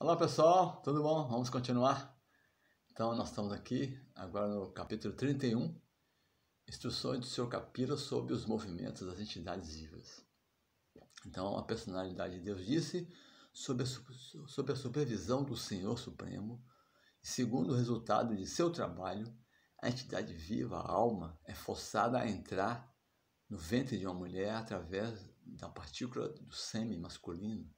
Olá pessoal, tudo bom? Vamos continuar? Então, nós estamos aqui agora no capítulo 31, Instruções do seu Capira sobre os movimentos das entidades vivas. Então, a personalidade de Deus disse, sob a, a supervisão do Senhor Supremo, segundo o resultado de seu trabalho, a entidade viva, a alma, é forçada a entrar no ventre de uma mulher através da partícula do sêmen masculino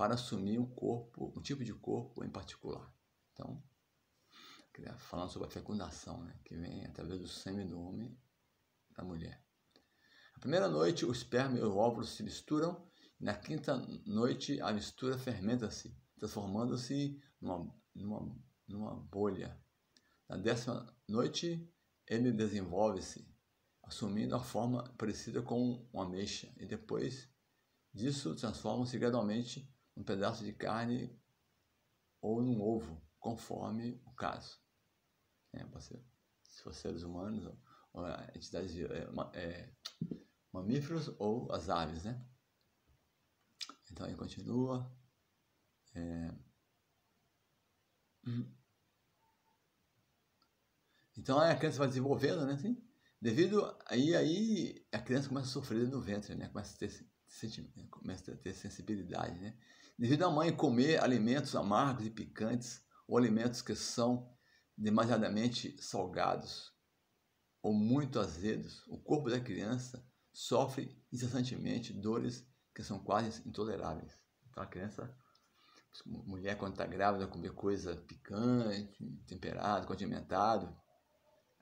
para assumir um corpo, um tipo de corpo em particular. Então, falando sobre a fecundação, né, que vem através do sêmen do homem da mulher. Na primeira noite, o esperma e o óvulo se misturam, e na quinta noite, a mistura fermenta-se, transformando-se numa, numa, numa bolha. Na décima noite, ele desenvolve-se, assumindo a forma parecida com uma ameixa, e depois disso transformam-se gradualmente um pedaço de carne ou num ovo, conforme o caso. É, você, se for seres humanos, ou, entidades é, é, mamíferos ou as aves, né? Então ele continua. É... Uhum. Então a criança vai desenvolvendo, né? Assim, devido aí aí a criança começa a sofrer no ventre, né? Começa a ter, começa a ter sensibilidade, né? Devido à mãe comer alimentos amargos e picantes, ou alimentos que são demasiadamente salgados ou muito azedos, o corpo da criança sofre incessantemente dores que são quase intoleráveis. Então a criança, mulher quando está grávida, comer coisa picante, temperado, condimentado,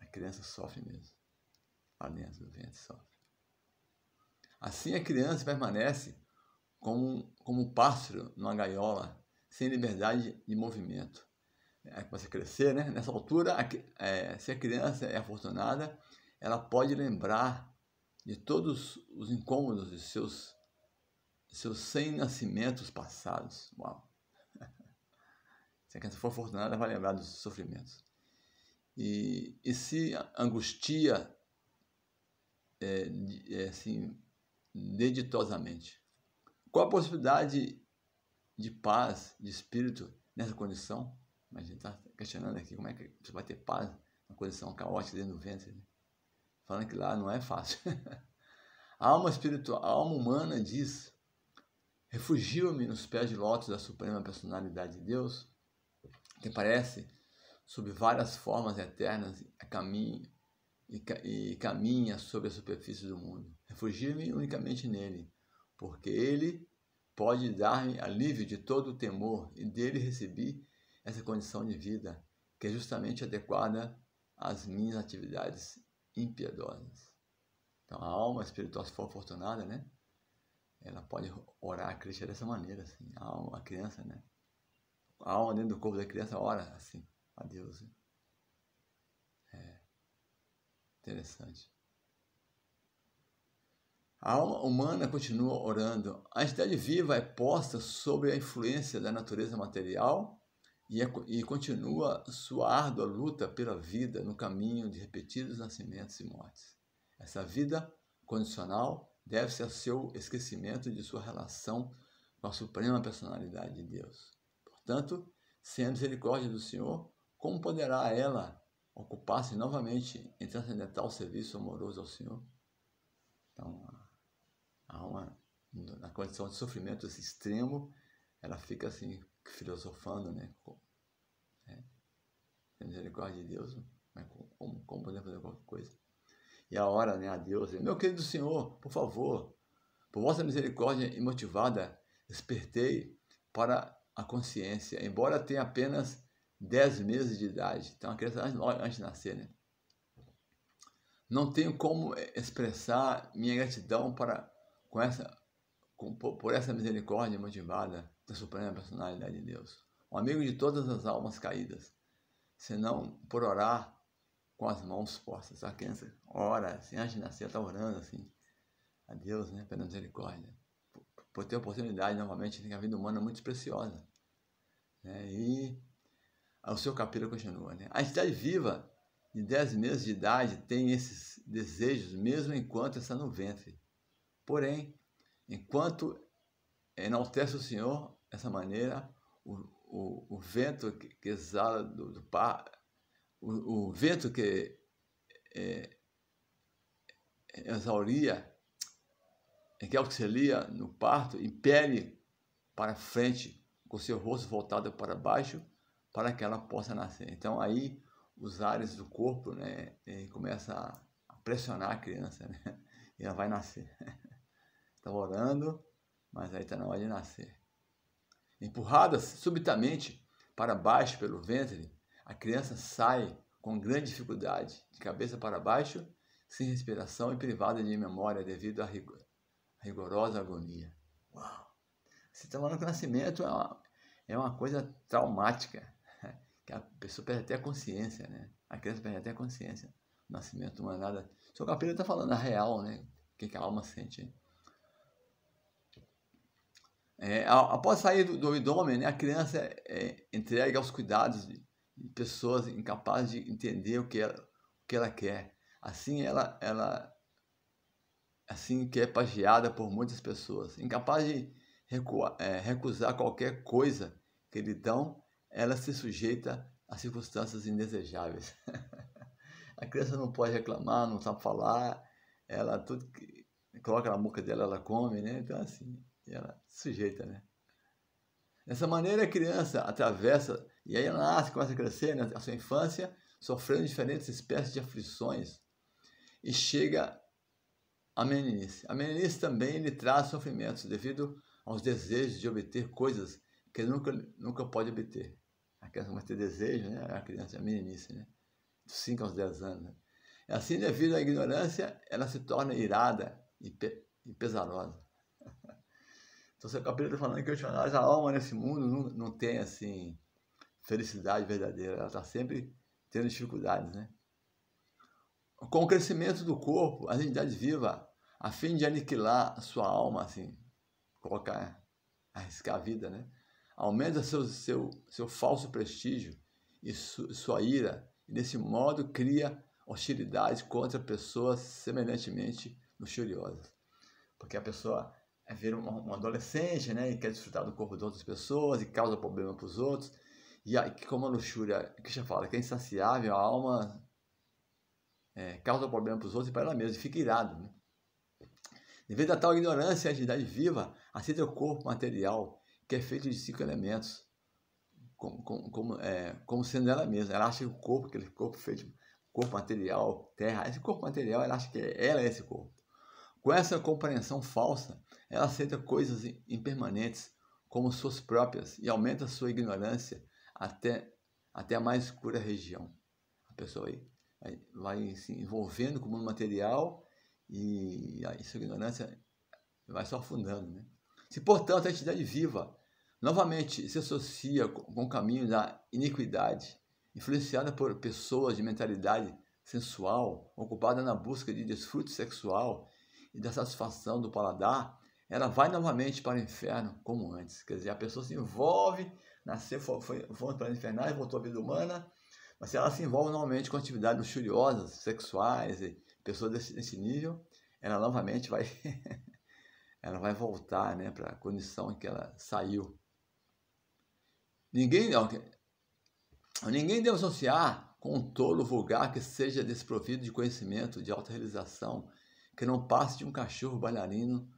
a criança sofre mesmo. Lá dentro do ventre sofre. Assim a criança permanece como, como um pássaro numa gaiola, sem liberdade de movimento. É, começa a crescer, né? Nessa altura, é, se a criança é afortunada, ela pode lembrar de todos os incômodos de seus, seus 100 nascimentos passados. Uau! se a criança for afortunada, vai lembrar dos sofrimentos. E, e se angustia é, é, assim, deditosamente. Qual a possibilidade de paz, de espírito nessa condição? Mas a gente está questionando aqui como é que você vai ter paz na condição caótica dentro do ventre. Né? Falando que lá não é fácil. a alma espiritual, a alma humana diz: refugio-me nos pés de lótus da suprema personalidade de Deus, que parece sob várias formas eternas a caminho e, caminha sobre a superfície do mundo. Refugio-me unicamente nele, porque ele pode dar-me alívio de todo o temor, e dele recebi essa condição de vida, que é justamente adequada às minhas atividades impiedosas. Então, a alma espiritual, se for afortunada, né? Ela pode orar a Cristo dessa maneira, assim. A alma, a criança, né? A alma dentro do corpo da criança ora assim a Deus. Né. É interessante. A alma humana continua orando. A entidade viva é posta sob a influência da natureza material e, é, e continua sua árdua luta pela vida no caminho de repetidos nascimentos e mortes. Essa vida condicional deve-se ao seu esquecimento de sua relação com a suprema personalidade de Deus. Portanto, sem a misericórdia do Senhor, como poderá ela ocupar-se novamente em transcendental serviço amoroso ao Senhor? Então, condição de sofrimento extremo, ela fica assim, filosofando, né? É, misericórdia de Deus, né? como, como poder fazer qualquer coisa? E a hora, né, a Deus, meu querido Senhor, por favor, por vossa misericórdia imotivada, despertei para a consciência, embora tenha apenas 10 meses de idade. Então, a criança antes de nascer, né? Não tenho como expressar minha gratidão para com essa por essa misericórdia motivada da suprema personalidade de Deus, um amigo de todas as almas caídas, senão por orar com as mãos postas. A criança ora, assim, antes de nascer, está orando assim, a Deus, né, pela misericórdia. Por, por ter oportunidade, novamente, tem a vida humana é muito preciosa. Né? E o seu capítulo continua. Né? A entidade viva, de 10 meses de idade, tem esses desejos mesmo enquanto está no ventre. Porém, Enquanto enaltece o Senhor, dessa maneira, o, o, o vento que, exala do, do par, o, o vento que é, exauria, é que auxilia é no parto, impele para frente, com seu rosto voltado para baixo, para que ela possa nascer. Então aí os ares do corpo né, começa a pressionar a criança né, e ela vai nascer. Estava tá orando, mas aí está na hora de nascer. Empurrada subitamente para baixo pelo ventre, a criança sai com grande dificuldade, de cabeça para baixo, sem respiração e privada de memória devido à rigor, rigorosa agonia. Uau! Você está falando que o nascimento é uma, é uma coisa traumática, que a pessoa perde até a consciência, né? A criança perde até a consciência. O nascimento não é nada. Só que a está falando a real, né? O que, que a alma sente. Hein? É, após sair do, do abdômen, né, a criança é entregue aos cuidados de, de pessoas incapazes de entender o que ela, o que ela quer. Assim ela, ela assim que é pageada por muitas pessoas, incapaz de recuar, é, recusar qualquer coisa que lhe dão, ela se sujeita a circunstâncias indesejáveis. a criança não pode reclamar, não sabe falar, ela tudo que coloca na boca dela, ela come, né? Então assim, e ela sujeita, né? Dessa maneira, a criança atravessa e aí ela nasce, começa a crescer na né, A sua infância, sofrendo diferentes espécies de aflições e chega à meninice. A meninice também lhe traz sofrimentos devido aos desejos de obter coisas que ele nunca, nunca pode obter. A criança vai ter desejo, né? A criança, a meninice, né? Dos 5 aos 10 anos. Né? Assim, devido à ignorância, ela se torna irada e, pe e pesarosa. Então, seu capítulo está falando que a alma nesse mundo não, não tem, assim, felicidade verdadeira. Ela está sempre tendo dificuldades, né? Com o crescimento do corpo, a entidade viva, a fim de aniquilar sua alma, assim, colocar, arriscar a vida, né? Aumenta seu, seu, seu falso prestígio e su, sua ira, e desse modo cria hostilidade contra pessoas semelhantemente luxuriosas. Porque a pessoa é ver um, um adolescente, né, e quer desfrutar do corpo de outras pessoas e causa problema para os outros. E aí, como a luxúria, que já fala, que é insaciável, a alma é, causa problema para os outros e para ela mesma, e fica irado. Né? Em vez da tal ignorância, e agilidade viva aceita o corpo material, que é feito de cinco elementos, como, como, é, como, sendo ela mesma. Ela acha que o corpo, aquele corpo feito, corpo material, terra, esse corpo material, ela acha que ela é esse corpo. Com essa compreensão falsa, ela aceita coisas impermanentes como suas próprias e aumenta sua ignorância até, até a mais escura região. A pessoa aí, aí vai se envolvendo com o mundo material e a sua ignorância vai só afundando. Né? Se, portanto, a entidade viva novamente se associa com o caminho da iniquidade, influenciada por pessoas de mentalidade sensual, ocupada na busca de desfrute sexual e da satisfação do paladar, ela vai novamente para o inferno como antes. Quer dizer, a pessoa se envolve, nasceu, foi, foi para o inferno e voltou à vida humana, mas se ela se envolve novamente com atividades luxuriosas, sexuais e pessoas desse, desse nível, ela novamente vai ela vai voltar né, para a condição em que ela saiu. Ninguém, não, ninguém deve associar com um tolo vulgar que seja desprovido de conhecimento, de auto-realização que não passe de um cachorro bailarino,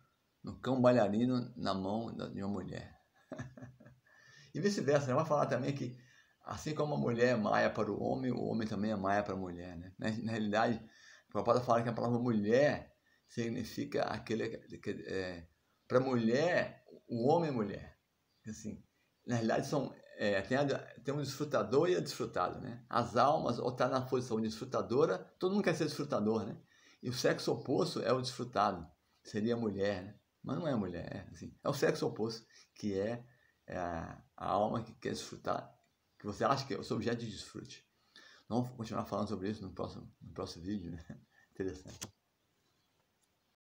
um cão bailarino na mão de uma mulher. e vice-versa, ela né? vai falar também que assim como a mulher é maia para o homem, o homem também é maia para a mulher. Né? Na, realidade, o Prabhupada fala que a palavra mulher significa aquele que é, para mulher, o homem é mulher. Assim, na realidade, são, é, tem, a, tem um desfrutador e a desfrutada. Né? As almas, ou está na posição de desfrutadora, todo mundo quer ser desfrutador, né? E o sexo oposto é o desfrutado, seria a mulher, né? mas não é mulher, é, assim, é o sexo oposto, que é, é a, a alma que quer desfrutar, que você acha que é o seu objeto de desfrute. Vamos continuar falando sobre isso no próximo, no próximo vídeo, né? Interessante.